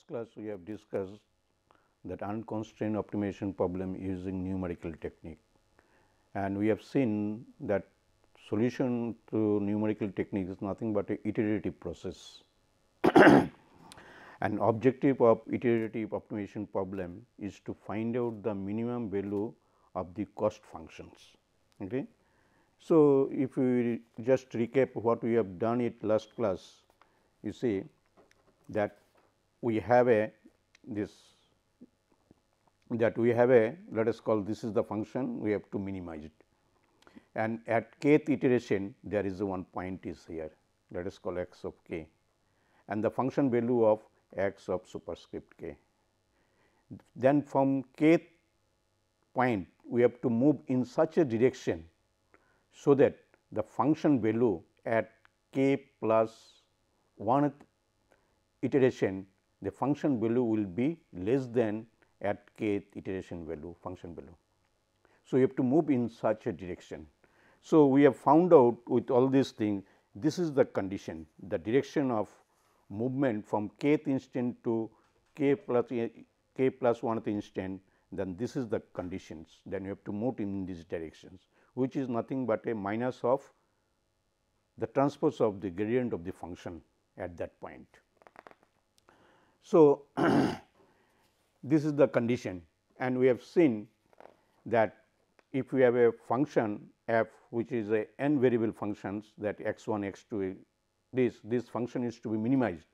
last class we have discussed that unconstrained optimization problem using numerical technique and we have seen that solution to numerical technique is nothing but a iterative process. An objective of iterative optimization problem is to find out the minimum value of the cost functions. Okay. So, if we just recap what we have done it last class, you see that we have a this that we have a let us call this is the function we have to minimize it and at kth iteration there is one point is here let us call x of k and the function value of x of superscript k. Then from kth point we have to move in such a direction, so that the function value at k plus one iteration the function value will be less than at kth iteration value function value. So, you have to move in such a direction. So, we have found out with all these things this is the condition the direction of movement from kth instant to k plus k plus 1th instant then this is the conditions then you have to move in these directions which is nothing but a minus of the transpose of the gradient of the function at that point. So, this is the condition and we have seen that if we have a function f which is a n variable functions that x 1 x 2 this this function is to be minimized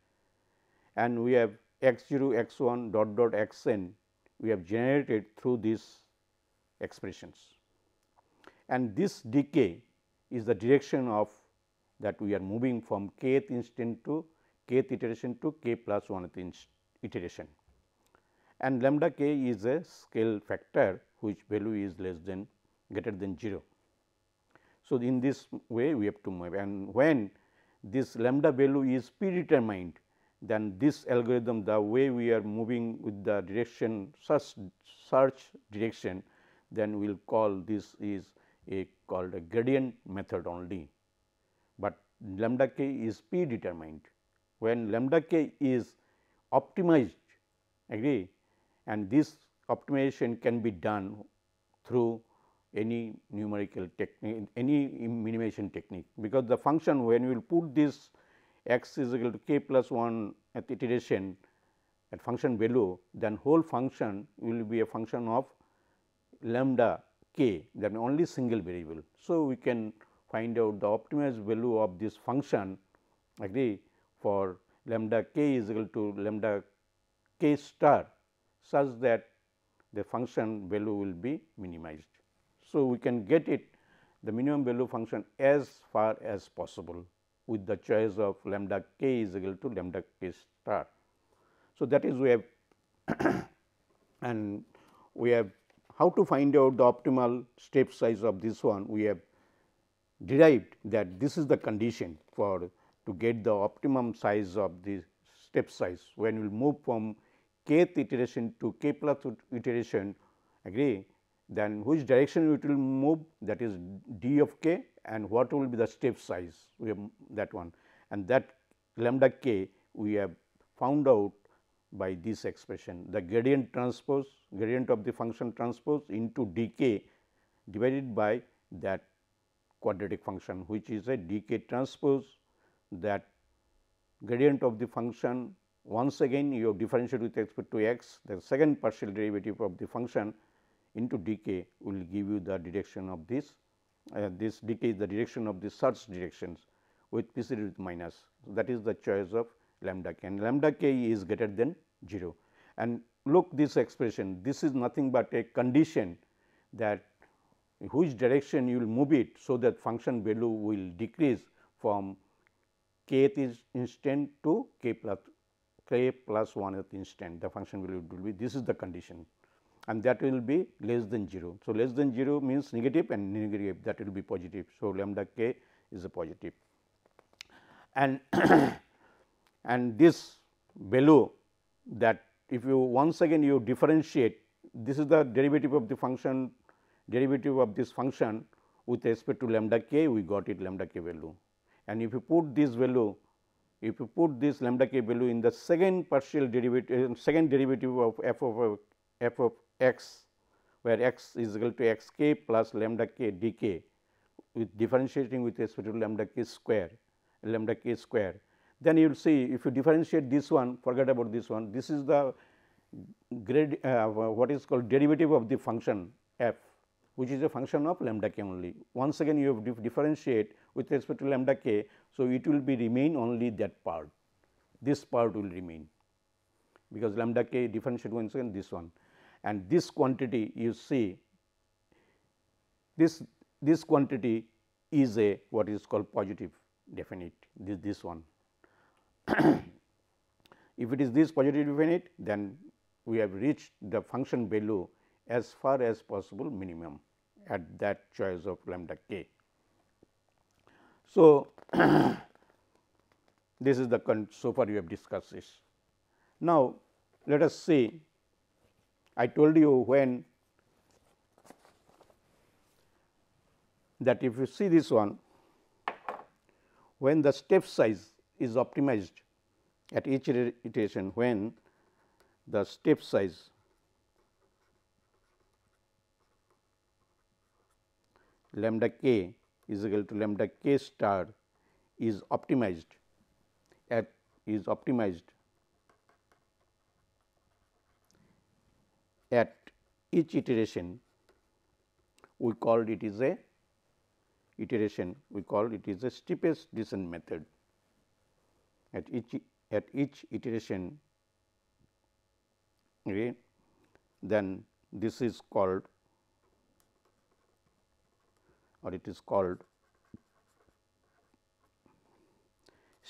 and we have x 0 x 1 dot dot x n we have generated through these expressions. And this decay is the direction of that we are moving from kth instant to kth iteration to k plus 1th iteration and lambda k is a scale factor which value is less than greater than 0. So, in this way we have to move and when this lambda value is predetermined then this algorithm the way we are moving with the direction search, search direction then we will call this is a called a gradient method only, but lambda k is predetermined when lambda k is optimized agree and this optimization can be done through any numerical technique any minimization technique because the function when we will put this x is equal to k plus 1 at iteration at function below then whole function will be a function of lambda k then only single variable. So, we can find out the optimized value of this function agree for lambda k is equal to lambda k star such that the function value will be minimized. So, we can get it the minimum value function as far as possible with the choice of lambda k is equal to lambda k star. So, that is we have and we have how to find out the optimal step size of this one we have derived that this is the condition for to get the optimum size of the step size. When we move from kth iteration to k plus iteration agree then which direction it will move that is d of k and what will be the step size we have that one and that lambda k we have found out by this expression the gradient transpose gradient of the function transpose into d k divided by that quadratic function which is a d k transpose that gradient of the function once again you have differentiated with respect to x the second partial derivative of the function into decay will give you the direction of this uh, this decay is the direction of the search directions with preceded with minus. So, that is the choice of lambda k and lambda k is greater than 0. And look this expression this is nothing but a condition that which direction you will move it. So, that function value will decrease from kth is instant to k plus k one 1th instant the function value will be this is the condition and that will be less than 0. So, less than 0 means negative and negative that will be positive. So, lambda k is a positive and and this value that if you once again you differentiate this is the derivative of the function derivative of this function with respect to lambda k we got it lambda k value and if you put this value if you put this lambda k value in the second partial derivative second derivative of f of f of x where x is equal to x k plus lambda k d k with differentiating with respect to lambda k square lambda k square. Then you will see if you differentiate this one forget about this one this is the grade uh, what is called derivative of the function f which is a function of lambda k only. Once again you have to differentiate with respect to lambda k. So, it will be remain only that part, this part will remain because lambda k differentiates once again this one and this quantity you see this this quantity is a what is called positive definite this this one. if it is this positive definite then we have reached the function value as far as possible minimum at that choice of lambda k. So, this is the so far you have discussed this. Now, let us see I told you when that if you see this one when the step size is optimized at each iteration when the step size lambda k is equal to lambda k star is optimized at is optimized at each iteration we called it is a iteration we called it is a steepest descent method at each at each iteration okay, then this is called or it is called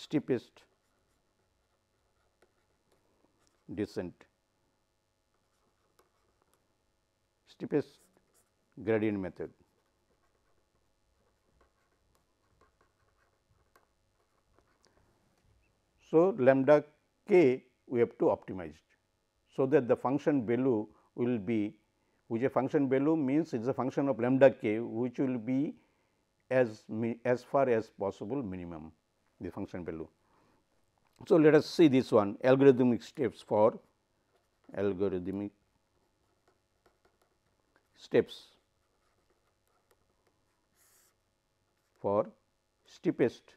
steepest descent, steepest gradient method. So, lambda k we have to optimize, so that the function below will be which a function below means it is a function of lambda k which will be as as far as possible minimum the function below. So, let us see this one algorithmic steps for algorithmic steps for steepest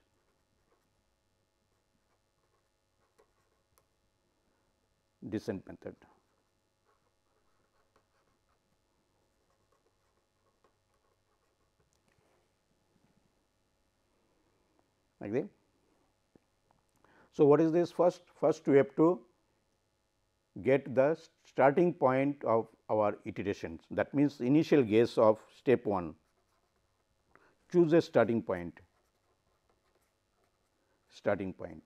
descent method. like this. So, what is this first? First we have to get the starting point of our iterations that means, initial guess of step 1 choose a starting point starting point.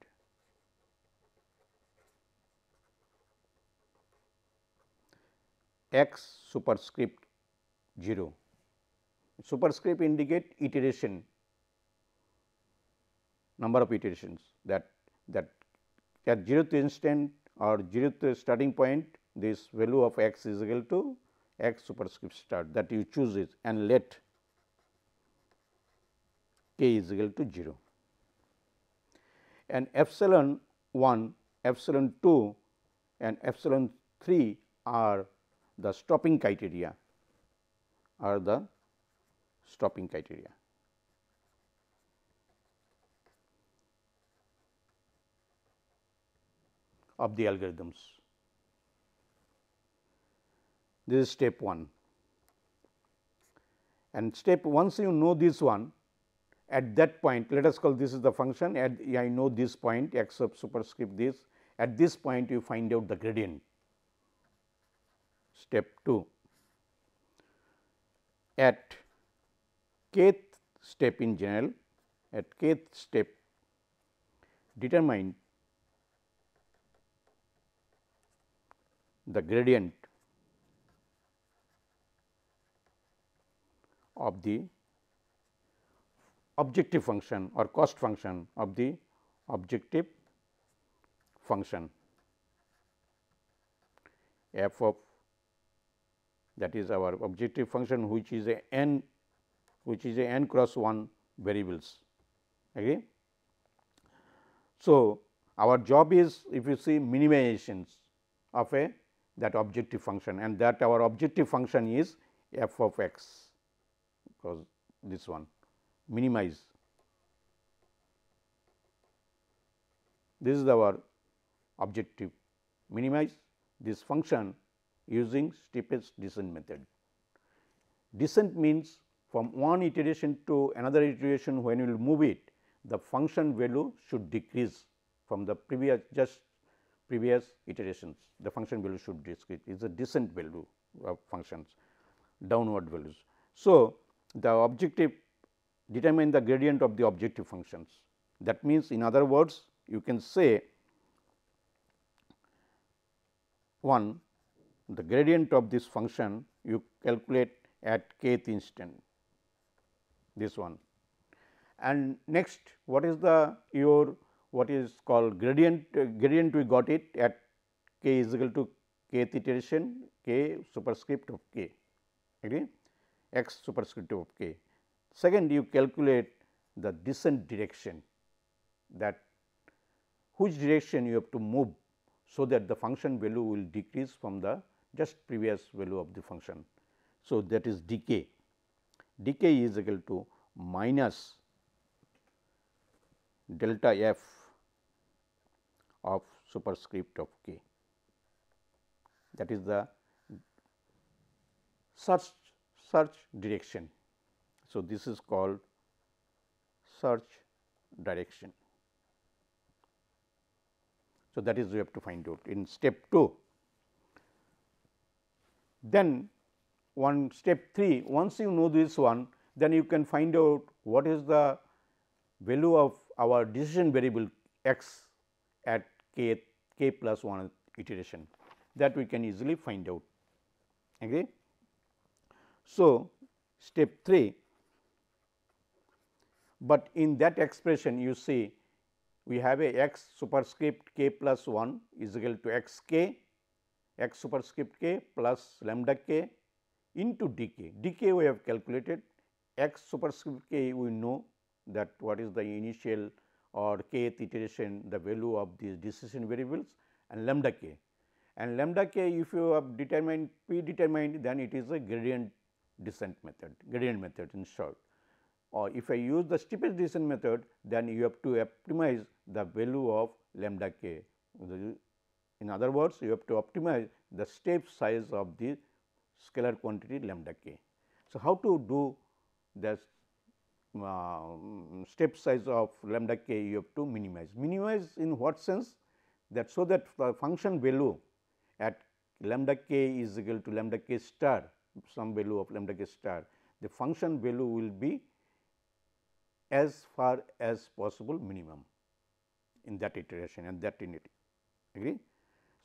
x superscript 0 superscript indicate iteration number of iterations that that at 0th instant or 0th starting point this value of x is equal to x superscript start that you choose it and let k is equal to 0. And epsilon 1, epsilon 2 and epsilon 3 are the stopping criteria are the stopping criteria. of the algorithms. This is step 1 and step once you know this one at that point let us call this is the function at I know this point x sub superscript this at this point you find out the gradient step 2 at kth step in general at kth step determine the gradient of the objective function or cost function of the objective function f of that is our objective function which is a n which is a n cross 1 variables. Agree? So, our job is if you see minimizations of a that objective function and that our objective function is f of x because this one minimize. This is our objective minimize this function using steepest descent method. Descent means from one iteration to another iteration when you will move it the function value should decrease from the previous just previous iterations, the function value should discrete is a descent value of functions downward values. So, the objective determine the gradient of the objective functions. That means, in other words you can say one the gradient of this function you calculate at kth instant this one. And next what is the your what is called gradient uh, gradient we got it at k is equal to kth iteration k superscript of k agree x superscript of k. Second you calculate the descent direction that which direction you have to move. So, that the function value will decrease from the just previous value of the function. So, that is decay decay is equal to minus delta f of superscript of k. That is the search search direction. So, this is called search direction. So, that is we have to find out in step 2. Then one step 3 once you know this one then you can find out what is the value of our decision variable x at k k plus 1 iteration that we can easily find out. Agree? So, step 3, but in that expression you see we have a x superscript k plus 1 is equal to x k x superscript k plus lambda k into d k. d k we have calculated x superscript k we know that what is the initial or kth iteration the value of these decision variables and lambda k. And lambda k if you have determined p determined then it is a gradient descent method, gradient method in short. Or if I use the steepest descent method then you have to optimize the value of lambda k. In other words, you have to optimize the step size of the scalar quantity lambda k. So, how to do this uh, step size of lambda k you have to minimize. Minimize in what sense? That so that the function value at lambda k is equal to lambda k star some value of lambda k star the function value will be as far as possible minimum in that iteration and that unit agree.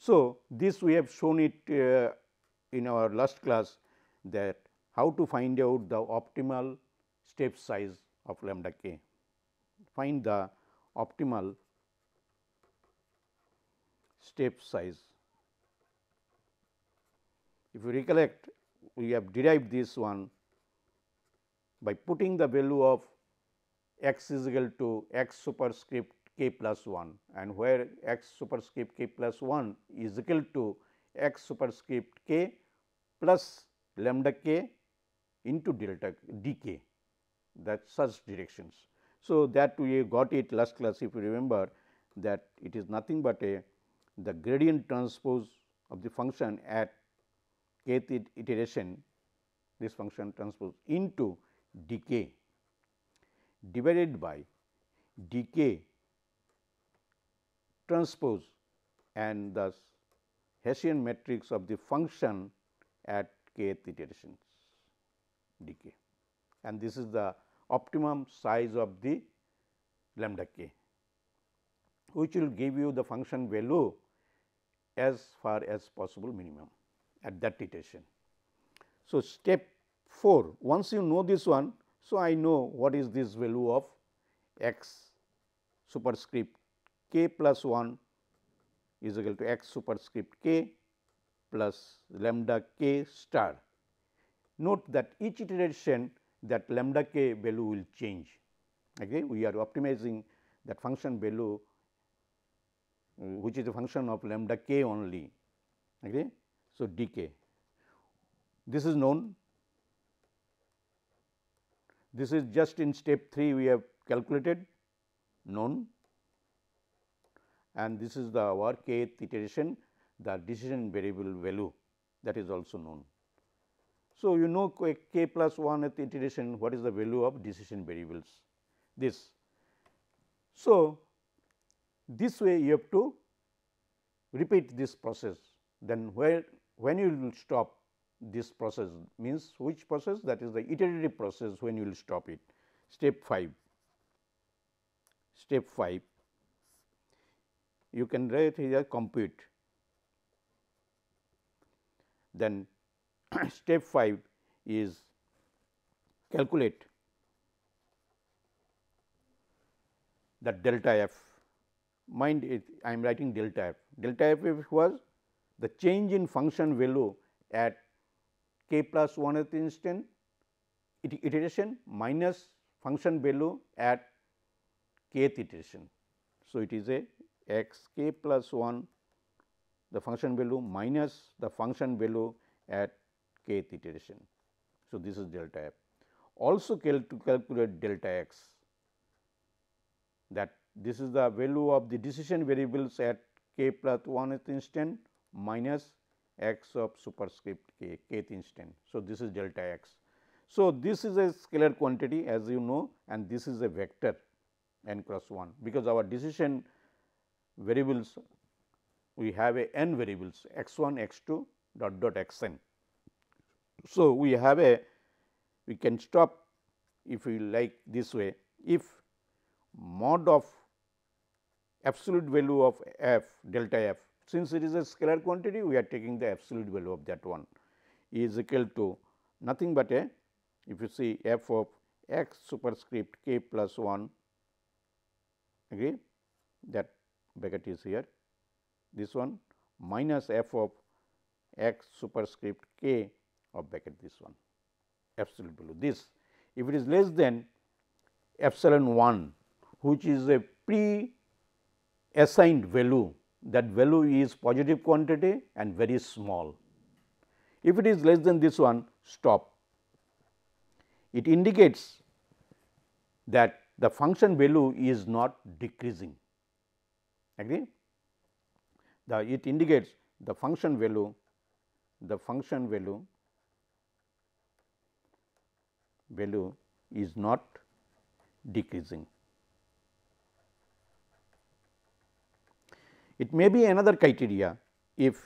So, this we have shown it uh, in our last class that how to find out the optimal step size of lambda k. Find the optimal step size. If you recollect, we have derived this one by putting the value of x is equal to x superscript k plus 1 and where x superscript k plus 1 is equal to x superscript k plus lambda k into delta d k that such directions. So, that we got it last class if you remember that it is nothing but a the gradient transpose of the function at kth iteration this function transpose into decay divided by decay transpose and thus Hessian matrix of the function at kth iterations decay and this is the optimum size of the lambda k, which will give you the function value as far as possible minimum at that iteration. So, step 4 once you know this one. So, I know what is this value of x superscript k plus 1 is equal to x superscript k plus lambda k star. Note that each iteration that lambda k value will change. Okay? We are optimizing that function value mm, which is a function of lambda k only. Okay? So, dk this is known this is just in step 3 we have calculated known and this is the our kth iteration the decision variable value that is also known. So, you know k, k plus 1 at iteration what is the value of decision variables this. So, this way you have to repeat this process then where when you will stop this process means which process that is the iterative process when you will stop it step 5 step 5 you can write here compute then step 5 is calculate the delta f. Mind it I am writing delta f. Delta f was the change in function value at k plus 1 1th instant iteration minus function value at kth iteration. So, it is a x k plus 1 the function value minus the function value at kth iteration. So, this is delta f. Also cal to calculate delta x that this is the value of the decision variables at k plus 1th instant minus x of superscript k kth instant. So, this is delta x. So, this is a scalar quantity as you know and this is a vector n cross 1 because our decision variables we have a n variables x 1 x 2 dot dot x n. So, we have a we can stop if we like this way if mod of absolute value of f delta f since it is a scalar quantity we are taking the absolute value of that one is equal to nothing but a if you see f of x superscript k plus 1 agree that bracket is here this one minus f of x superscript k of at this one absolute value this. If it is less than epsilon 1 which is a pre assigned value that value is positive quantity and very small. If it is less than this one stop. It indicates that the function value is not decreasing agree. The it indicates the function value the function value value is not decreasing. It may be another criteria if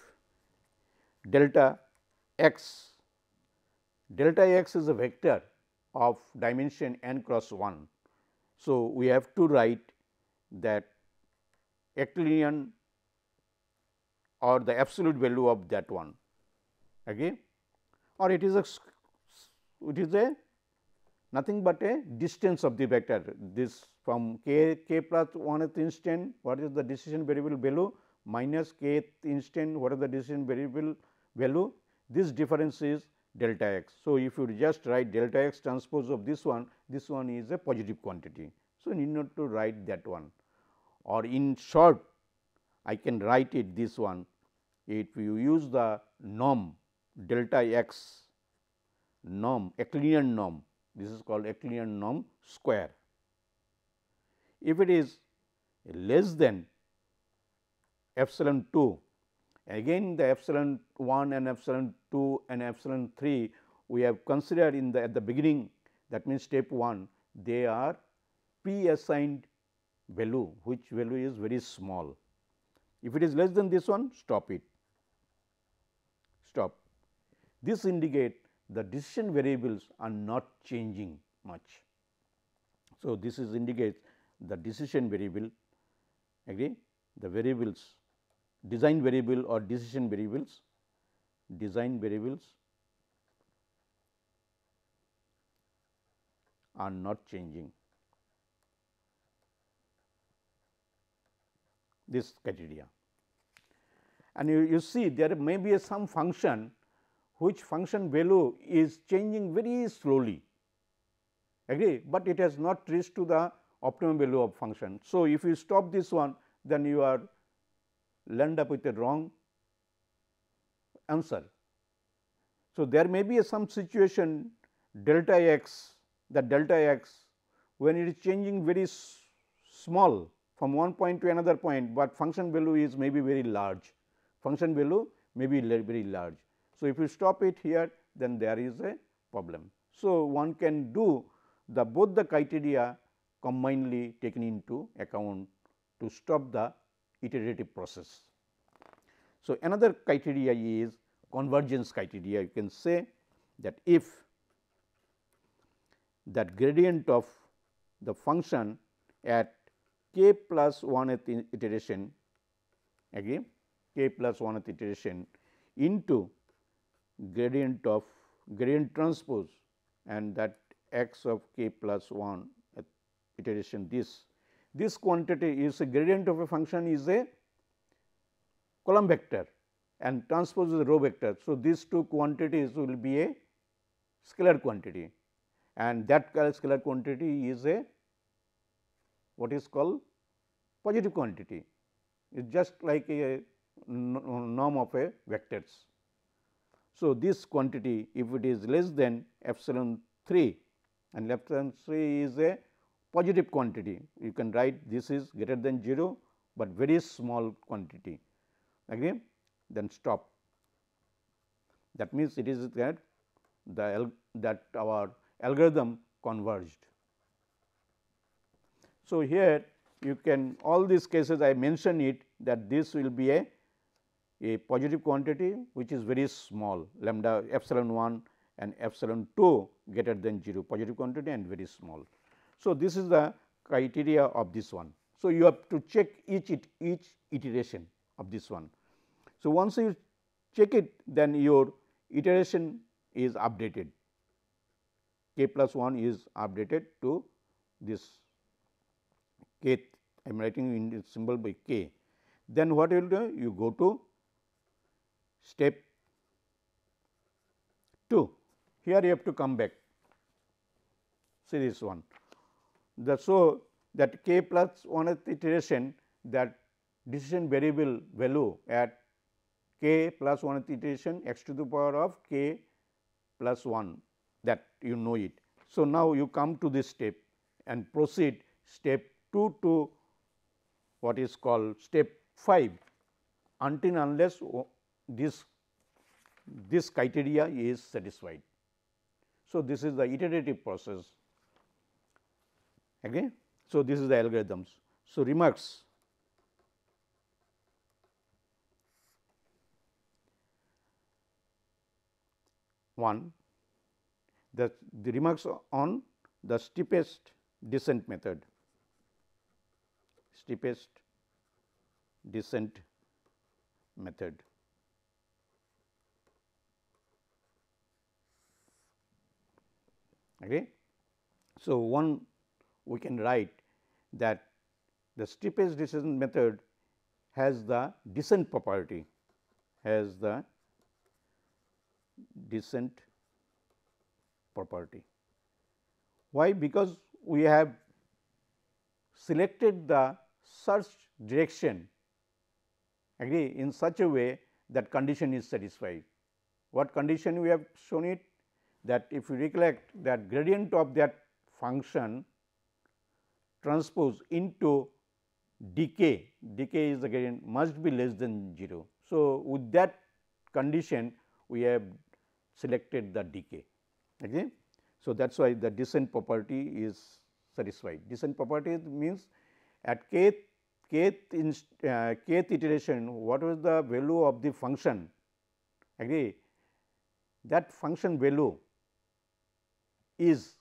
delta x, delta x is a vector of dimension n cross 1. So, we have to write that Euclidean or the absolute value of that one okay? or it is a it is a nothing but a distance of the vector this from k k plus 1th instant what is the decision variable value minus kth instant what is the decision variable value this difference is delta x. So, if you just write delta x transpose of this one this one is a positive quantity. So, you need not to write that one or in short I can write it this one if you use the norm delta x norm Euclidean norm this is called Euclidean norm square. If it is less than epsilon 2, again the epsilon 1 and epsilon 2 and epsilon 3 we have considered in the at the beginning that means step 1 they are pre-assigned value which value is very small. If it is less than this one stop it stop. This indicate the decision variables are not changing much. So, this is indicates the decision variable agree the variables design variable or decision variables design variables are not changing this criteria. And you, you see there may be some function which function value is changing very slowly agree, but it has not reached to the optimum value of function. So, if you stop this one then you are land up with a wrong answer. So, there may be some situation delta x that delta x when it is changing very small from one point to another point, but function value is maybe very large function value may be very large. So, if you stop it here then there is a problem. So, one can do the both the criteria combinedly taken into account to stop the iterative process. So, another criteria is convergence criteria you can say that if that gradient of the function at k plus 1th iteration again k plus 1th iteration into gradient of gradient transpose and that x of k plus 1 at iteration this. This quantity is a gradient of a function is a column vector and transpose is a row vector. So, these two quantities will be a scalar quantity and that scalar quantity is a what is called positive quantity. It is just like a norm of a vectors. So, this quantity if it is less than epsilon 3 and epsilon 3 is a positive quantity you can write this is greater than 0, but very small quantity agree then stop. That means, it is that the that our algorithm converged. So, here you can all these cases I mention it that this will be a a positive quantity which is very small lambda epsilon 1 and epsilon 2 greater than 0 positive quantity and very small. So, this is the criteria of this one. So, you have to check each it, each iteration of this one. So, once you check it then your iteration is updated k plus 1 is updated to this k I am writing in symbol by k. Then what you will do you go to step 2. Here you have to come back series 1. The, so, that k plus 1th iteration that decision variable value at k plus 1th iteration x to the power of k plus 1 that you know it. So, now you come to this step and proceed step 2 to what is called step 5 until unless this this criteria is satisfied. So, this is the iterative process. Okay? So, this is the algorithms. So, remarks. One, the, the remarks on the steepest descent method, steepest descent method. Okay. So, one we can write that the steepest descent method has the descent property has the descent property. Why? Because we have selected the search direction agree in such a way that condition is satisfied. What condition we have shown it? that if you recollect that gradient of that function transpose into decay, decay is the gradient must be less than 0. So, with that condition we have selected the decay. Okay. So, that is why the descent property is satisfied. Descent property means at kth, kth, inst, uh, kth iteration what was the value of the function agree that function value is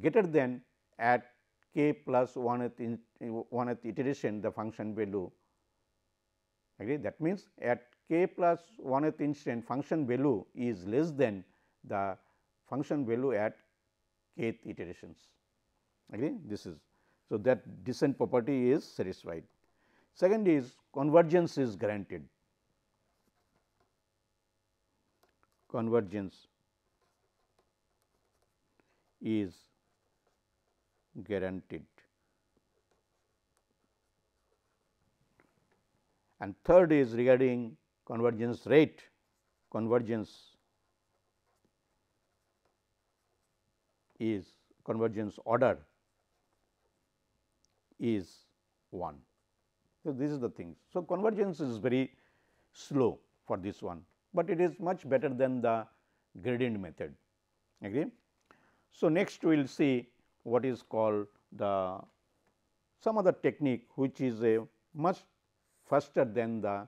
greater than at k plus 1th, iteration the function value agree that means at k plus 1th instant function value is less than the function value at kth iterations agree this is so that descent property is satisfied second is convergence is granted convergence is guaranteed. And third is regarding convergence rate, convergence is convergence order is 1. So, this is the thing. So, convergence is very slow for this one, but it is much better than the gradient method agree. So, next we will see what is called the some other technique which is a much faster than the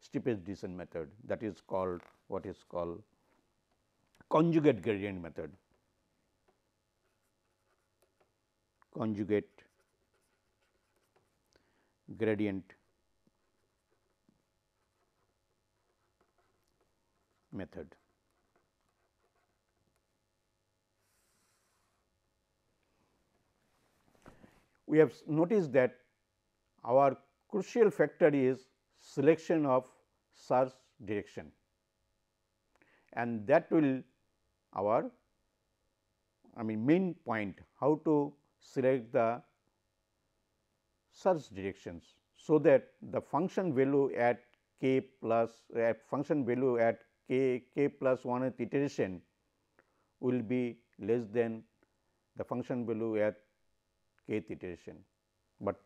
steepest descent method that is called what is called conjugate gradient method. Conjugate gradient method. we have noticed that our crucial factor is selection of search direction and that will our I mean main point how to select the search directions. So, that the function value at k plus at function value at k k plus 1th iteration will be less than the function value at kth iteration, but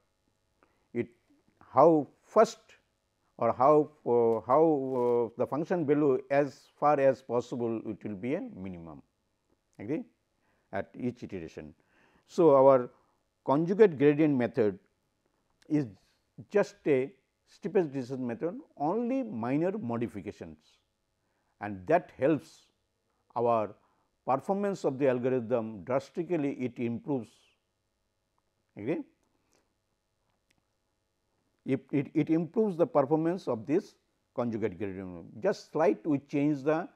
it how first or how uh, how uh, the function below as far as possible it will be a minimum agree at each iteration. So, our conjugate gradient method is just a steepest descent method only minor modifications and that helps our performance of the algorithm drastically it improves agree. If it, it improves the performance of this conjugate gradient, just slight we change the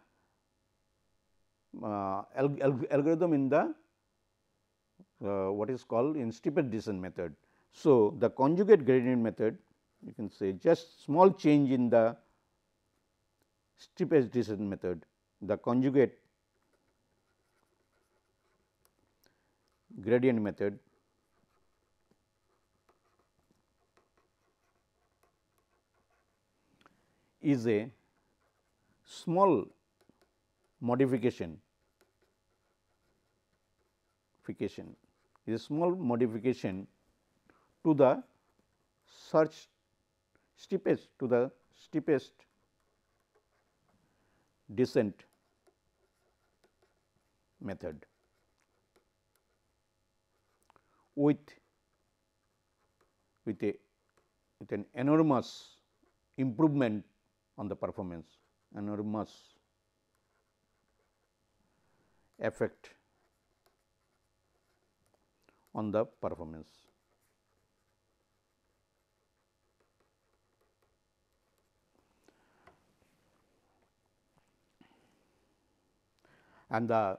uh, algorithm in the uh, what is called in steepest descent method. So, the conjugate gradient method you can say just small change in the steepest descent method the conjugate gradient method is a small modification modification is a small modification to the search steepest to the steepest descent method with with a with an enormous improvement on the performance, enormous effect on the performance. And the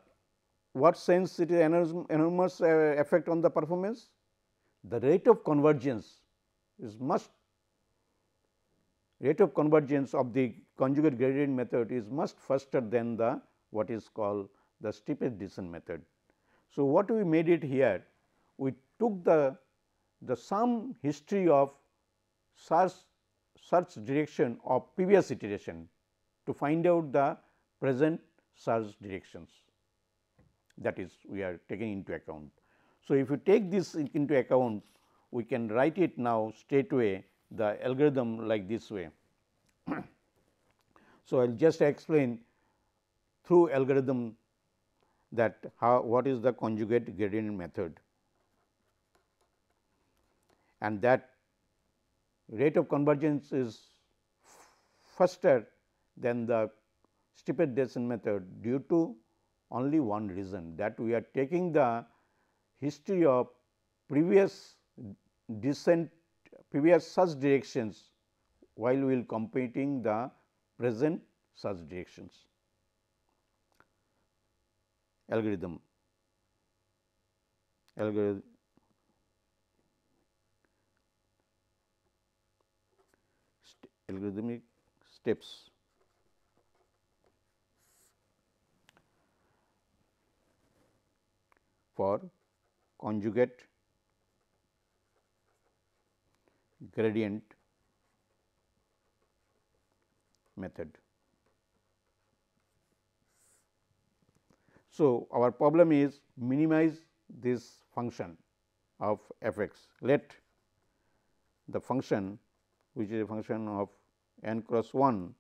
what sense it is enormous uh, effect on the performance? The rate of convergence is much rate of convergence of the conjugate gradient method is much faster than the what is called the steepest descent method. So, what we made it here? We took the, the sum history of search, search direction of previous iteration to find out the present search directions that is we are taking into account. So, if you take this into account we can write it now straightway the algorithm like this way. so, I will just explain through algorithm that how what is the conjugate gradient method and that rate of convergence is faster than the steepest descent method due to only one reason that we are taking the history of previous descent previous such directions while we will computing the present such directions algorithm algorithm algorithmic steps for conjugate gradient method. So, our problem is minimize this function of f x. Let the function which is a function of n cross 1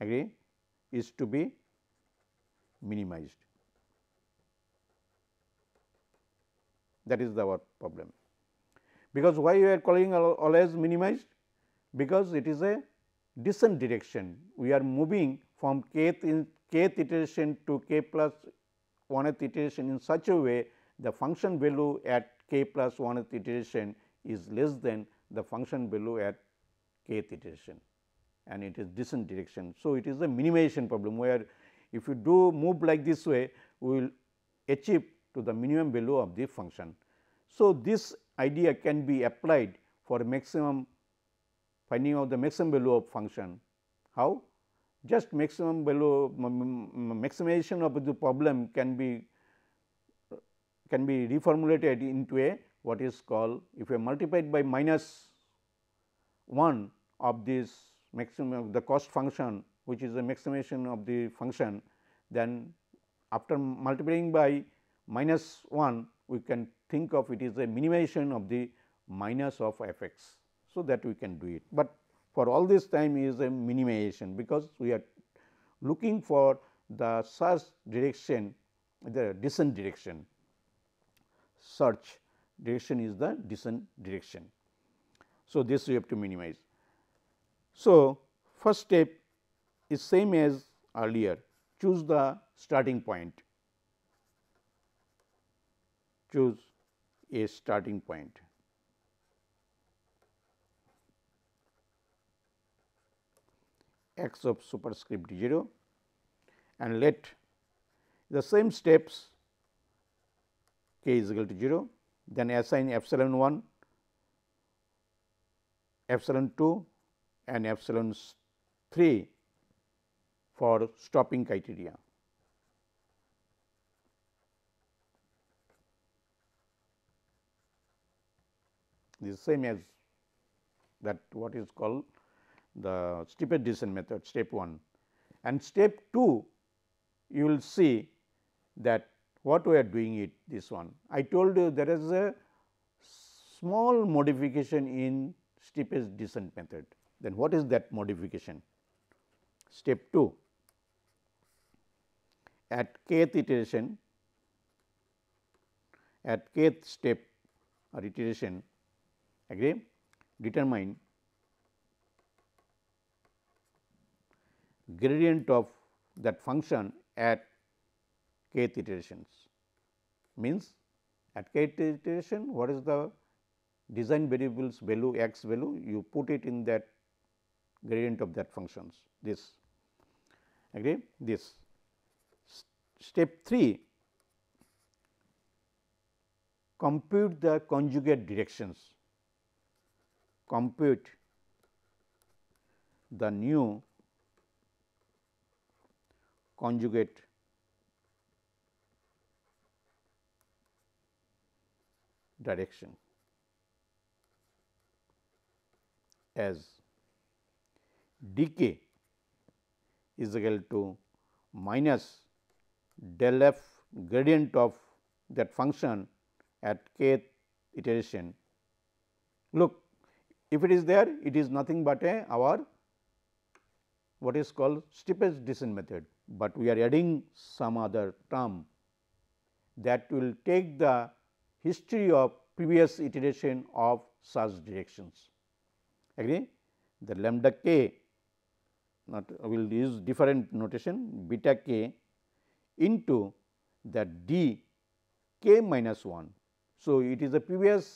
agree is to be minimized. That is our problem because why we are calling always minimized? Because it is a descent direction. We are moving from kth, in, kth iteration to k plus 1th iteration in such a way the function value at k plus 1th iteration is less than the function value at kth iteration and it is descent direction. So, it is a minimization problem where if you do move like this way we will achieve to the minimum value of the function. So, this idea can be applied for maximum finding out the maximum value of function. How? Just maximum value maximization of the problem can be can be reformulated into a what is called if you multiplied by minus 1 of this maximum of the cost function which is the maximization of the function then after multiplying by minus 1 we can think of it is a minimization of the minus of f x. So, that we can do it, but for all this time is a minimization because we are looking for the search direction the descent direction search direction is the descent direction. So, this we have to minimize. So, first step is same as earlier choose the starting point choose a starting point. x of superscript 0 and let the same steps k is equal to 0 then assign epsilon 1 epsilon 2 and epsilon 3 for stopping criteria. The same as that what is called the steepest descent method step 1. And step 2 you will see that what we are doing it this one. I told you there is a small modification in steepest descent method. Then what is that modification? Step 2 at kth iteration at kth step or iteration agree determine gradient of that function at kth iterations means at kth iteration what is the design variables value x value you put it in that gradient of that functions this agree this step 3 compute the conjugate directions compute the new conjugate direction as dk is equal to minus del f gradient of that function at kth iteration. Look if it is there, it is nothing but a our what is called steepest descent method, but we are adding some other term that will take the history of previous iteration of such directions. Agree? The lambda k not we will use different notation beta k into the d k minus 1. So, it is the previous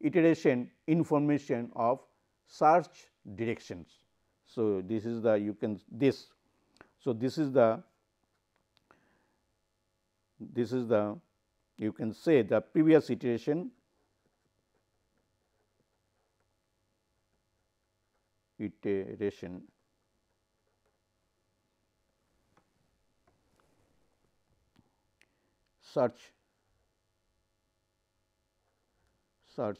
iteration information of search directions. So, this is the you can this. So, this is the this is the you can say the previous iteration iteration search search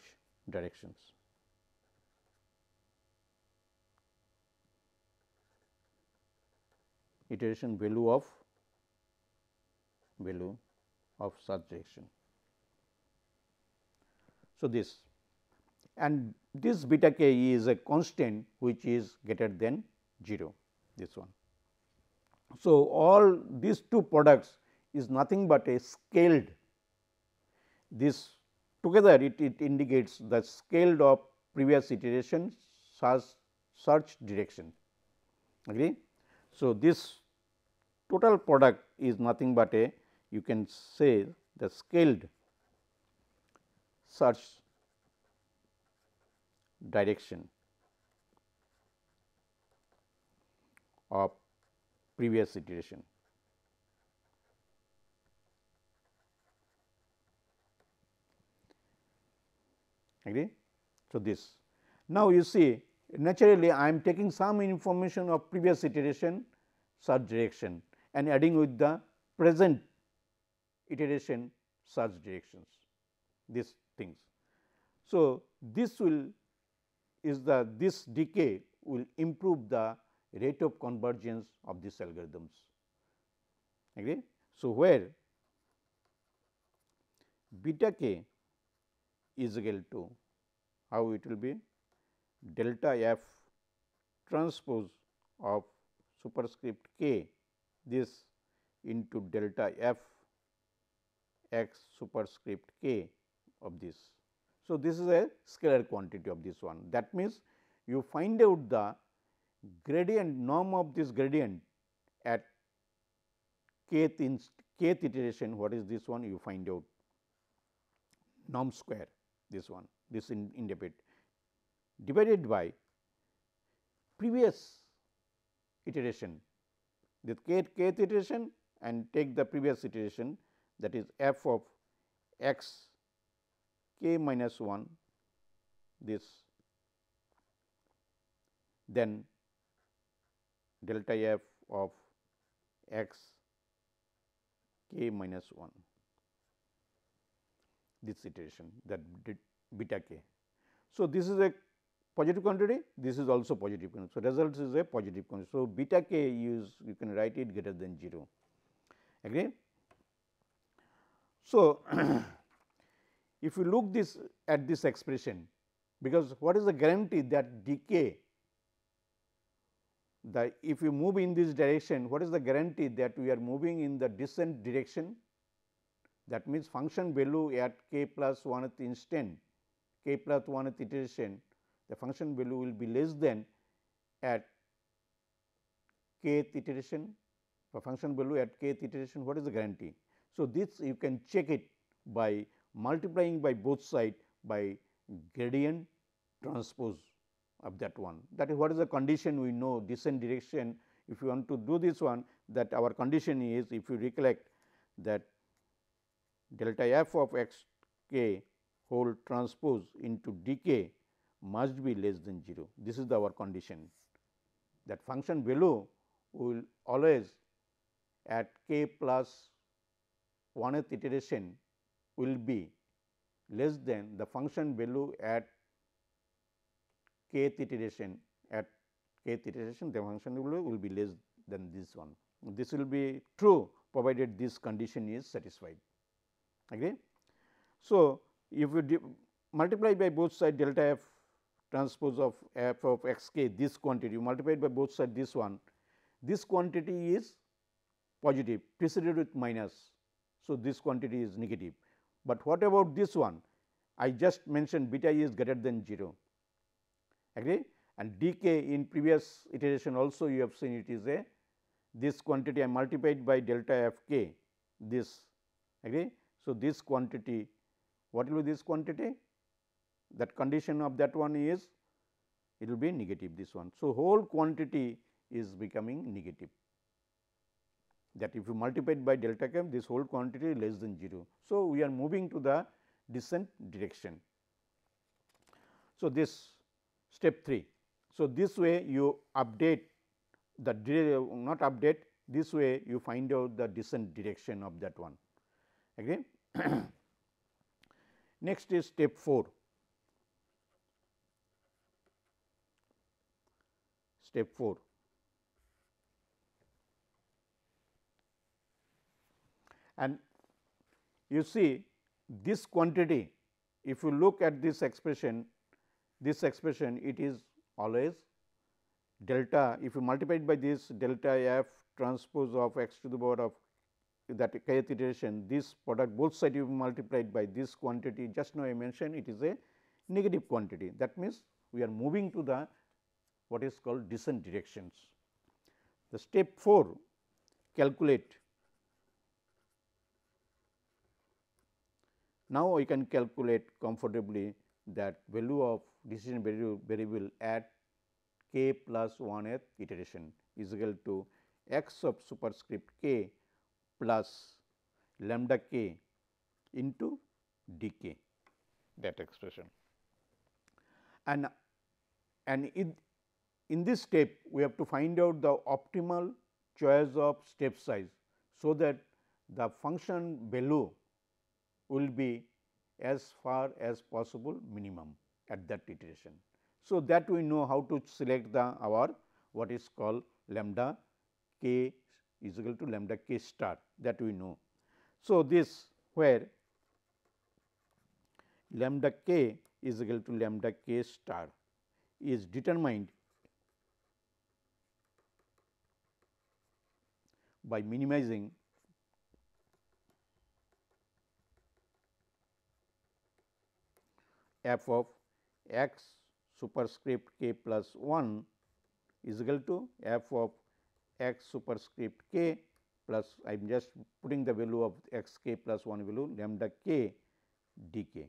directions. Iteration value of value of search direction. So, this and this beta k is a constant which is greater than 0 this one. So, all these two products is nothing but a scaled this Together it, it indicates the scaled of previous iteration search, search direction. Agree? So, this total product is nothing but a you can say the scaled search direction of previous iteration. agree. So, this. Now, you see naturally I am taking some information of previous iteration search direction and adding with the present iteration search directions these things. So, this will is the this decay will improve the rate of convergence of these algorithms. Agree? So, where beta k is equal to how it will be delta f transpose of superscript k this into delta f x superscript k of this. So, this is a scalar quantity of this one that means, you find out the gradient norm of this gradient at kth, kth iteration what is this one you find out norm square this one this in, in debit divided by previous iteration this kth, kth iteration and take the previous iteration that is f of x k minus 1 this then delta f of x k minus 1 this iteration that beta k. So, this is a positive quantity, this is also positive quantity. So, results is a positive quantity. So, beta k is you can write it greater than 0, agree. So, if you look this at this expression, because what is the guarantee that decay that if you move in this direction, what is the guarantee that we are moving in the descent direction that means, function value at k plus 1th instant k plus 1th iteration the function value will be less than at kth iteration for function value at kth iteration what is the guarantee. So, this you can check it by multiplying by both side by gradient transpose of that one that is what is the condition we know descent direction if you want to do this one that our condition is if you recollect that delta f of x k whole transpose into d k must be less than 0. This is the our condition that function below will always at k plus 1th iteration will be less than the function below at kth iteration at kth iteration the function value will be less than this one. This will be true provided this condition is satisfied agree. So, if you multiply by both side delta f transpose of f of x k this quantity you multiply by both side this one, this quantity is positive preceded with minus. So, this quantity is negative, but what about this one? I just mentioned beta is greater than 0 agree and d k in previous iteration also you have seen it is a this quantity I multiplied by delta f k this agree so, this quantity what will be this quantity that condition of that one is it will be negative this one. So, whole quantity is becoming negative that if you multiply it by delta k this whole quantity is less than 0. So, we are moving to the descent direction. So, this step 3. So, this way you update the not update this way you find out the descent direction of that one. Again, Next is step 4. Step 4. And you see this quantity, if you look at this expression, this expression it is always delta, if you multiply it by this delta f transpose of x to the power of that kth iteration this product both side you multiplied by this quantity just now I mentioned it is a negative quantity that means we are moving to the what is called descent directions. The step 4 calculate now we can calculate comfortably that value of decision variable at k plus 1th iteration is equal to x of superscript k plus lambda k into d k that expression. And, and in, in this step we have to find out the optimal choice of step size. So, that the function below will be as far as possible minimum at that iteration. So, that we know how to select the our what is called lambda k is equal to lambda k star that we know. So, this where lambda k is equal to lambda k star is determined by minimizing f of x superscript k plus 1 is equal to f of x superscript k plus I am just putting the value of x k plus 1 value lambda k d k.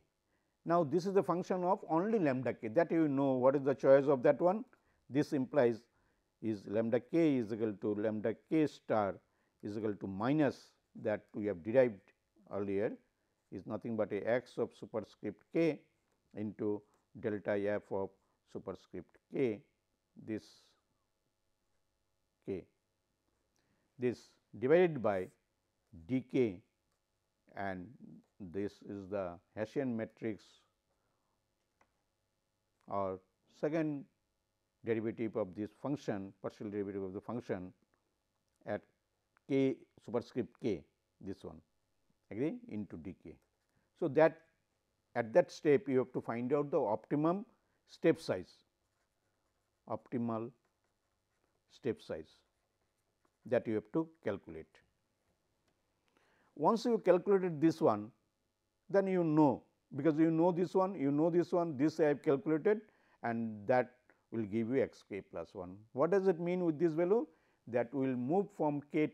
Now, this is the function of only lambda k that you know what is the choice of that one. This implies is lambda k is equal to lambda k star is equal to minus that we have derived earlier is nothing but a x of superscript k into delta f of superscript k this k this divided by decay and this is the Hessian matrix or second derivative of this function partial derivative of the function at k superscript k this one agree into decay. So, that at that step you have to find out the optimum step size optimal step size that you have to calculate. Once you calculated this one, then you know because you know this one, you know this one, this I have calculated and that will give you x k plus 1. What does it mean with this value? That we will move from k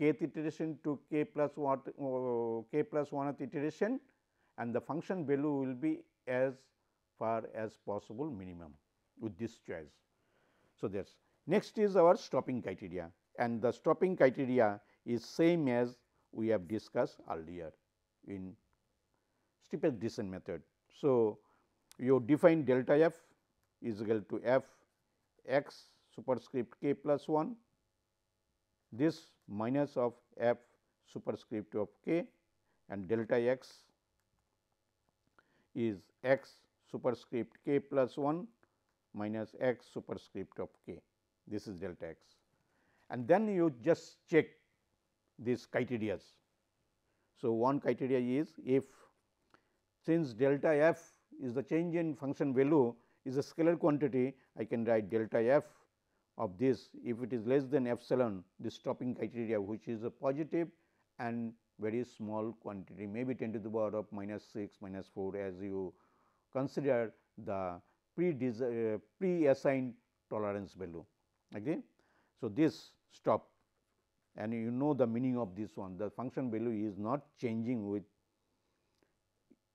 kth iteration to k plus 1 uh, k plus 1th iteration and the function value will be as far as possible minimum with this choice. So, that's next is our stopping criteria and the stopping criteria is same as we have discussed earlier in steepest descent method. So, you define delta f is equal to f x superscript k plus 1 this minus of f superscript of k and delta x is x superscript k plus 1 minus x superscript of k. This is delta x and then you just check these criteria. So, one criteria is if since delta f is the change in function value is a scalar quantity, I can write delta f of this if it is less than epsilon this stopping criteria which is a positive and very small quantity maybe 10 to the power of minus 6 minus 4 as you consider the pre, pre assigned tolerance value. Okay. So, this stop and you know the meaning of this one the function value is not changing with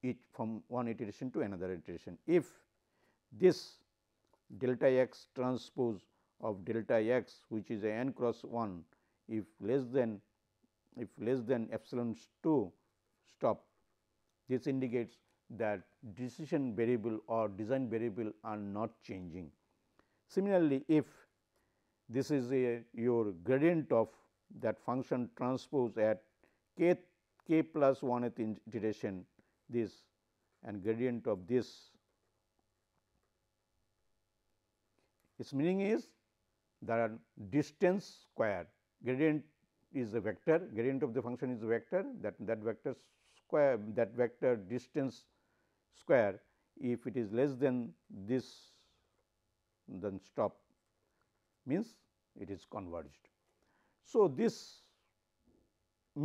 it from one iteration to another iteration. If this delta x transpose of delta x which is a n cross 1 if less than if less than epsilon 2 stop this indicates that decision variable or design variable are not changing. Similarly, if this is a your gradient of that function transpose at k k plus 1th iteration this and gradient of this. Its meaning is that distance square gradient is a vector gradient of the function is a vector that that vector square that vector distance square if it is less than this then stop means it is converged. So, this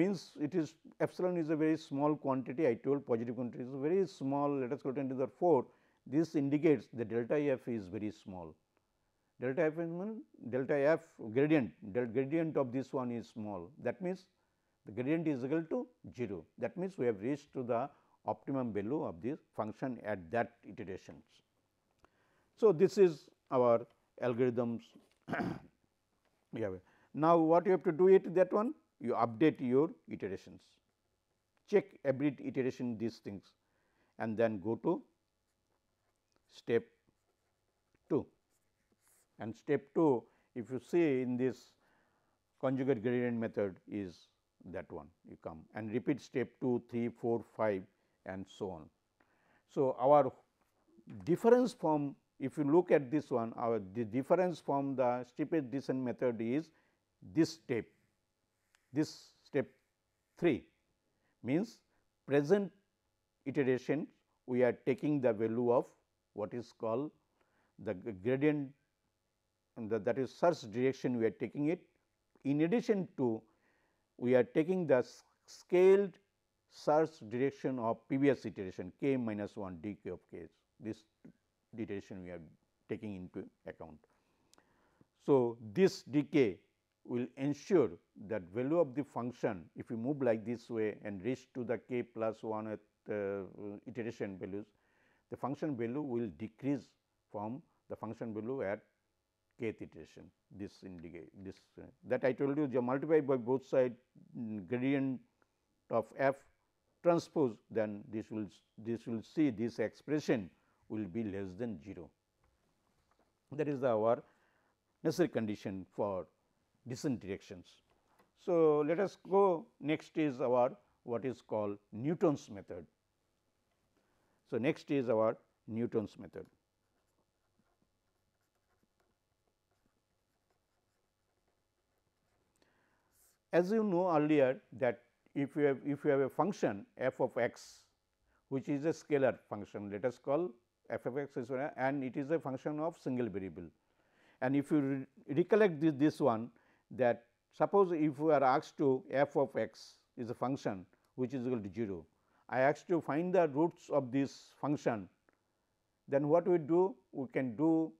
means it is epsilon is a very small quantity I told positive quantity is very small let us go to four. this indicates the delta f is very small. Delta f delta f gradient del gradient of this one is small that means, the gradient is equal to 0 that means, we have reached to the optimum value of this function at that iterations. So, this is our algorithms you have now what you have to do it that one you update your iterations check every iteration these things and then go to step 2 and step 2 if you see in this conjugate gradient method is that one you come and repeat step 2 3 4 5 and so on so our difference from if you look at this one our the difference from the steepest descent method is this step, this step 3 means present iteration we are taking the value of what is called the gradient the, that is search direction we are taking it. In addition to we are taking the scaled search direction of previous iteration k minus 1 d k of k this deterioration we are taking into account. So, this decay will ensure that value of the function if you move like this way and reach to the k plus 1 at uh, iteration values, the function value will decrease from the function value at kth iteration this indicate this uh, that I told you the multiply by both side um, gradient of f transpose then this will this will see this expression will be less than 0. That is our necessary condition for descent directions. So, let us go next is our what is called Newton's method. So, next is our Newton's method. As you know earlier that if you have if you have a function f of x which is a scalar function let us call f of x is and it is a function of single variable. And if you re recollect this, this one that suppose if we are asked to f of x is a function which is equal to 0, I asked to find the roots of this function, then what we do? We can do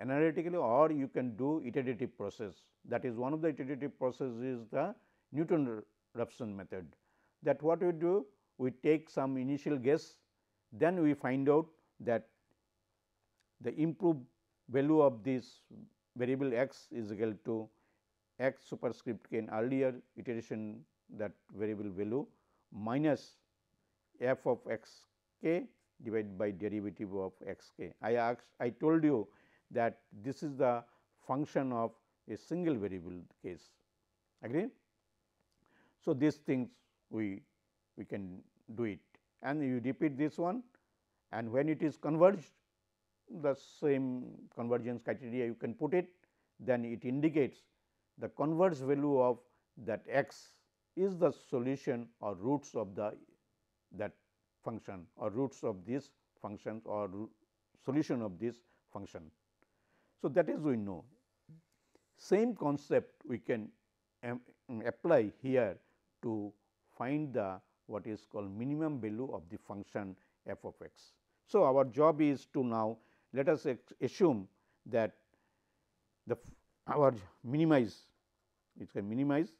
analytically or you can do iterative process. That is one of the iterative process is the Newton-Raphson method that what we do? We take some initial guess, then we find out that the improved value of this variable x is equal to x superscript k in earlier iteration that variable value minus f of x k divided by derivative of x k. I asked I told you that this is the function of a single variable case agree. So, these things we we can do it and you repeat this one and when it is converged the same convergence criteria you can put it then it indicates the converged value of that x is the solution or roots of the that function or roots of this function or solution of this function. So, that is we know same concept we can um, um, apply here to find the what is called minimum value of the function f of x. So, our job is to now let us assume that the our minimize it can minimize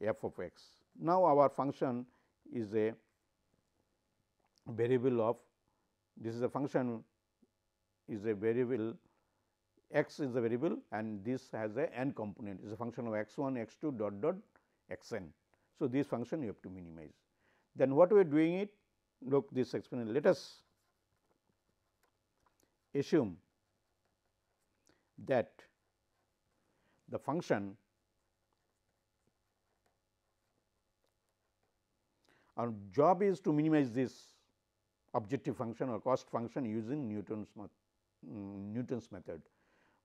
f of x. Now, our function is a variable of this is a function is a variable x is a variable and this has a n component is a function of x 1 x 2 dot dot x n. So, this function you have to minimize. Then what we are doing it look this experiment let us assume that the function our job is to minimize this objective function or cost function using Newton's Newton's method.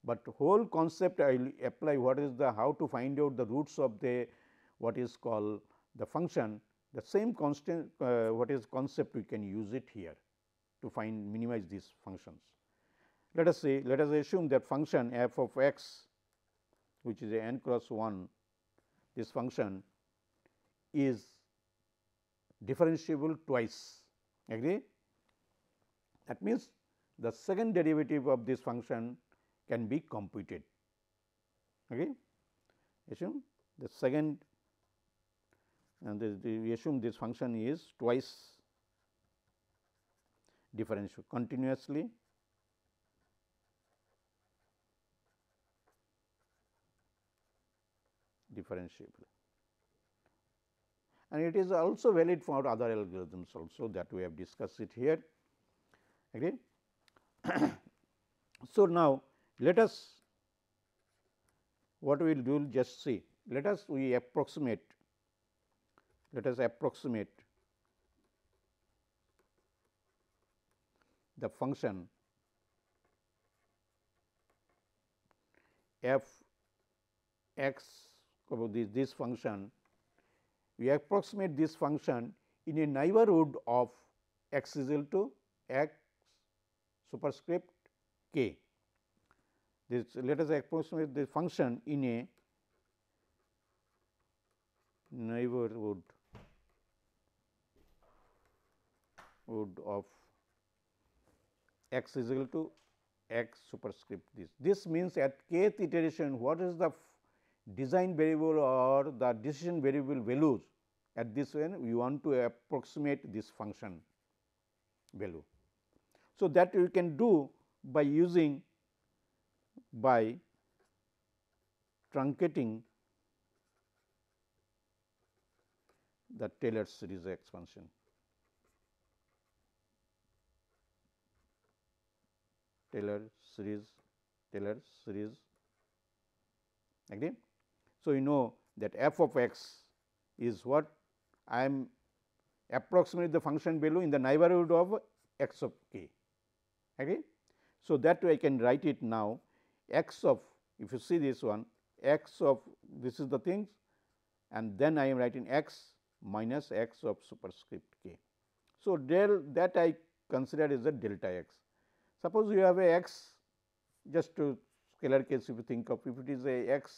But whole concept I will apply what is the how to find out the roots of the what is called the function the same constant uh, what is concept we can use it here to find minimize these functions. Let us say, let us assume that function f of x, which is a n cross 1, this function is differentiable twice, agree? That means, the second derivative of this function can be computed. Okay? Assume the second and uh, the, the, we assume this function is twice differentiable continuously differentiable. And it is also valid for other algorithms also that we have discussed it here. Okay. so, now let us what we will do just see let us we approximate let us approximate the function f x about this, this function, we approximate this function in a neighborhood of x is equal to x superscript k. This let us approximate this function in a neighborhood of x is equal to x superscript this. This means at kth iteration what is the design variable or the decision variable values at this end we want to approximate this function value. So, that we can do by using by truncating the Taylor series expansion. Taylor series, Taylor series, again. So, you know that f of x is what I am approximate the function value in the neighborhood of x of k. Okay? So, that way I can write it now x of if you see this one x of this is the things and then I am writing x minus x of superscript k. So, del that I consider is the delta x. Suppose you have a x just to scalar case if you think of if it is a x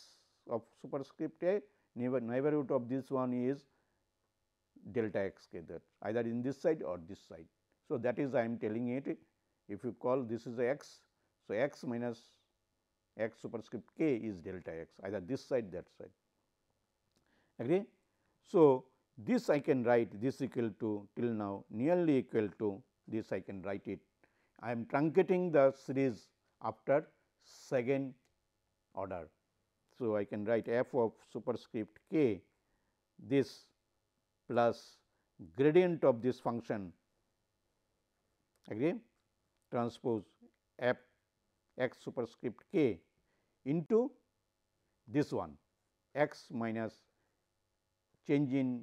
of superscript A neighborhood of this one is delta x k that either in this side or this side. So, that is I am telling it if you call this is x. So, x minus x superscript k is delta x either this side that side agree. So, this I can write this equal to till now nearly equal to this I can write it. I am truncating the series after second order. So, I can write f of superscript k this plus gradient of this function agree transpose f x superscript k into this one x minus change in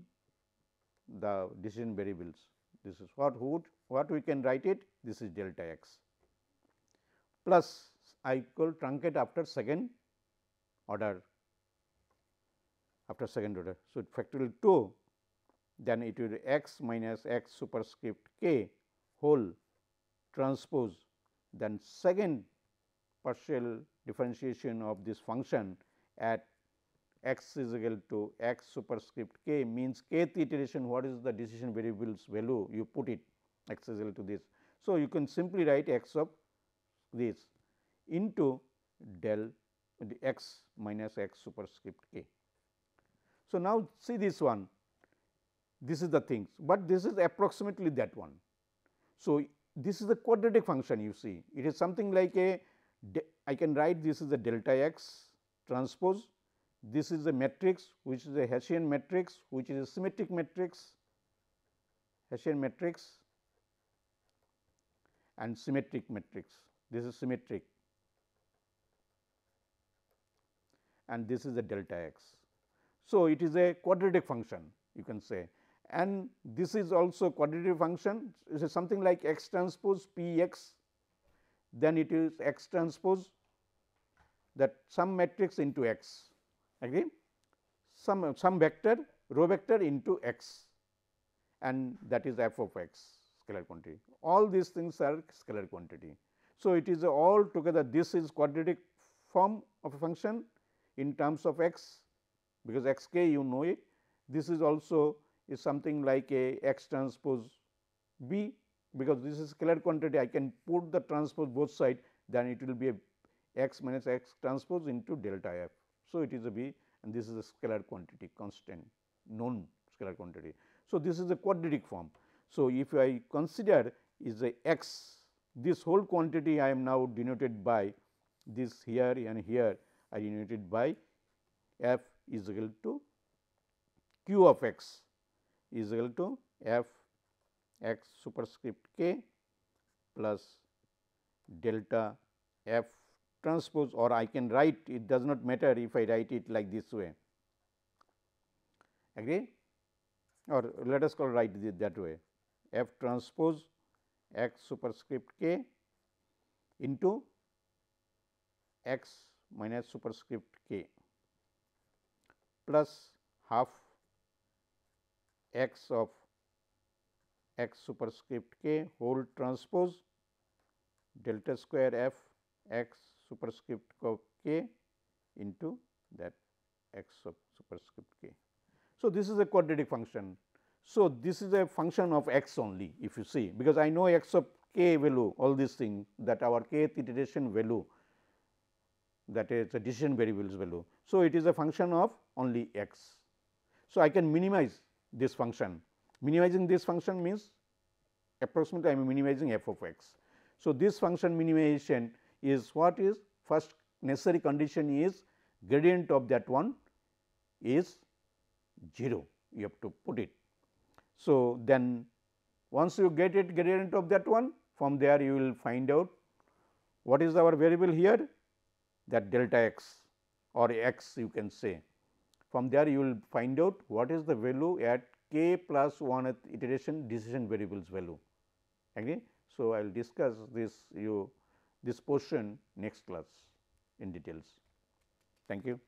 the decision variables. This is what would what we can write it this is delta x plus I equal truncate after second order after second order. So, factorial 2 then it will x minus x superscript k whole transpose then second partial differentiation of this function at x is equal to x superscript k means kth iteration what is the decision variables value you put it x is equal to this. So, you can simply write x of this into del the x minus x superscript k. So, now see this one, this is the things, but this is approximately that one. So, this is the quadratic function you see, it is something like a I can write this is the delta x transpose, this is the matrix which is a Hessian matrix which is a symmetric matrix, Hessian matrix and symmetric matrix, this is symmetric and this is the delta x. So, it is a quadratic function you can say and this is also quadratic function it is something like x transpose p x then it is x transpose that some matrix into x agree some some vector row vector into x and that is f of x scalar quantity all these things are scalar quantity. So, it is all together this is quadratic form of a function in terms of x because x k you know it. This is also is something like a x transpose b because this is scalar quantity I can put the transpose both side then it will be a x minus x transpose into delta f. So, it is a b and this is a scalar quantity constant known scalar quantity. So, this is a quadratic form. So, if I consider is a x this whole quantity I am now denoted by this here and here are united by f is equal to q of x is equal to f x superscript k plus delta f transpose or I can write it does not matter if I write it like this way agree or let us call write it that way f transpose x superscript k into x minus superscript k plus half x of x superscript k whole transpose delta square f x superscript of k into that x of superscript k. So, this is a quadratic function. So, this is a function of x only if you see because I know x of k value all these things that our kth iteration value that is the decision variables value. So, it is a function of only x. So, I can minimize this function. Minimizing this function means approximately I am minimizing f of x. So, this function minimization is what is first necessary condition is gradient of that one is 0 you have to put it. So, then once you get it gradient of that one from there you will find out what is our variable here that delta x or x you can say. From there you will find out what is the value at k plus 1th iteration decision variables value. Agree? So, I will discuss this you this portion next class in details. Thank you.